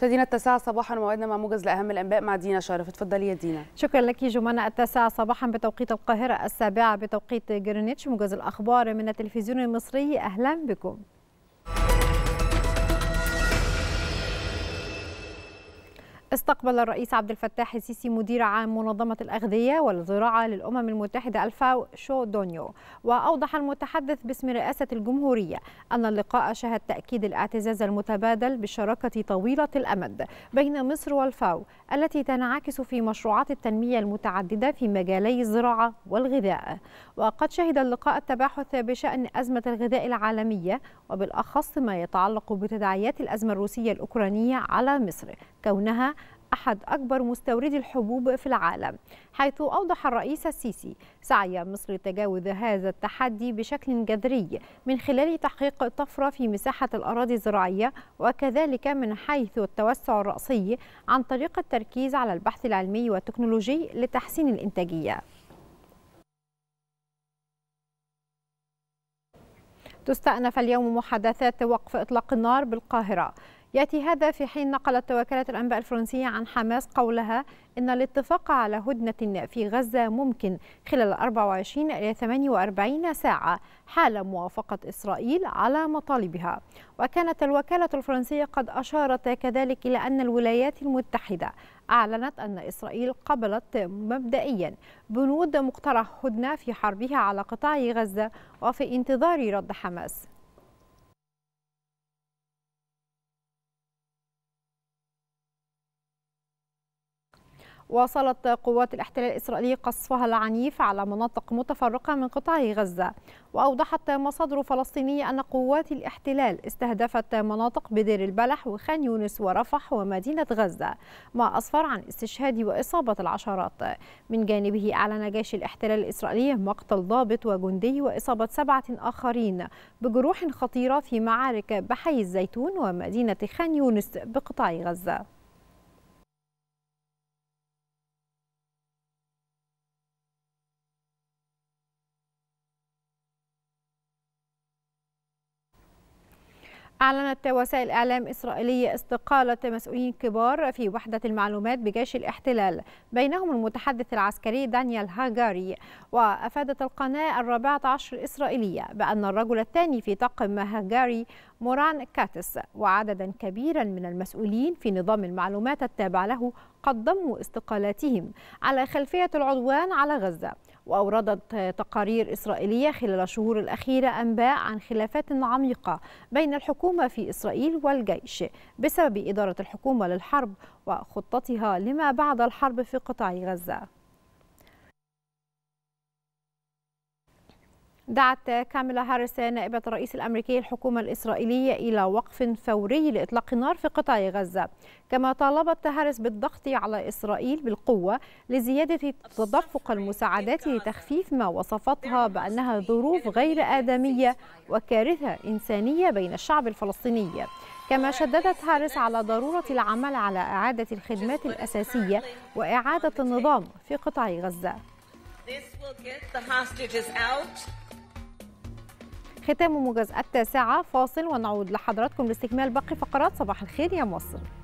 شادينا التاسعة صباحا موعدنا مع موجز لأهم الأنباء مع دينا شرف اتفضلي يا دينا شكرا لك جمانة التاسعة صباحا بتوقيت القاهرة السابعة بتوقيت جرينتش موجز الأخبار من التلفزيون المصري أهلا بكم استقبل الرئيس عبد الفتاح السيسي مدير عام منظمة الأغذية والزراعة للأمم المتحدة الفاو شو دونيو وأوضح المتحدث باسم رئاسة الجمهورية أن اللقاء شهد تأكيد الاعتزاز المتبادل بالشراكة طويلة الأمد بين مصر والفاو التي تنعكس في مشروعات التنمية المتعددة في مجالي الزراعة والغذاء وقد شهد اللقاء التباحث بشأن أزمة الغذاء العالمية وبالأخص ما يتعلق بتداعيات الأزمة الروسية الأوكرانية على مصر كونها أحد أكبر مستوردي الحبوب في العالم حيث أوضح الرئيس السيسي سعي مصر لتجاوز هذا التحدي بشكل جذري من خلال تحقيق طفرة في مساحة الأراضي الزراعية وكذلك من حيث التوسع الرأسي عن طريق التركيز على البحث العلمي والتكنولوجي لتحسين الإنتاجية تستأنف اليوم محادثات وقف إطلاق النار بالقاهرة يأتي هذا في حين نقلت وكالة الأنباء الفرنسية عن حماس قولها إن الاتفاق على هدنة في غزة ممكن خلال 24 إلى 48 ساعة حال موافقة إسرائيل على مطالبها وكانت الوكالة الفرنسية قد أشارت كذلك إلى أن الولايات المتحدة أعلنت أن إسرائيل قبلت مبدئيا بنود مقترح هدنة في حربها على قطاع غزة وفي انتظار رد حماس واصلت قوات الاحتلال الإسرائيلي قصفها العنيف على مناطق متفرقة من قطاع غزة وأوضحت مصادر فلسطينية أن قوات الاحتلال استهدفت مناطق بدير البلح وخان يونس ورفح ومدينة غزة ما أسفر عن استشهاد وإصابة العشرات من جانبه أعلن جيش الاحتلال الإسرائيلي مقتل ضابط وجندي وإصابة سبعة آخرين بجروح خطيرة في معارك بحي الزيتون ومدينة خان يونس بقطاع غزة أعلنت وسائل إعلام إسرائيلية استقالة مسؤولين كبار في وحدة المعلومات بجيش الاحتلال بينهم المتحدث العسكري دانيال هاجاري وأفادت القناة الرابعة عشر الإسرائيلية بأن الرجل الثاني في طاقم هاجاري موران كاتس وعددا كبيرا من المسؤولين في نظام المعلومات التابع له قدموا استقالاتهم على خلفية العدوان على غزة وأوردت تقارير إسرائيلية خلال الشهور الأخيرة أنباء عن خلافات عميقة بين الحكومة في إسرائيل والجيش بسبب إدارة الحكومة للحرب وخطتها لما بعد الحرب في قطاع غزة دعت كاميلا هاريس نائبة الرئيس الأمريكي الحكومة الإسرائيلية إلى وقف فوري لإطلاق النار في قطاع غزة كما طالبت هاريس بالضغط على إسرائيل بالقوة لزيادة تدفق المساعدات لتخفيف ما وصفتها بأنها ظروف غير آدمية وكارثة إنسانية بين الشعب الفلسطيني كما شددت هاريس على ضرورة العمل على إعادة الخدمات الأساسية وإعادة النظام في قطاع غزة ختام مجازات التاسعة فاصل ونعود لحضراتكم لاستكمال باقي فقرات صباح الخير يا مصر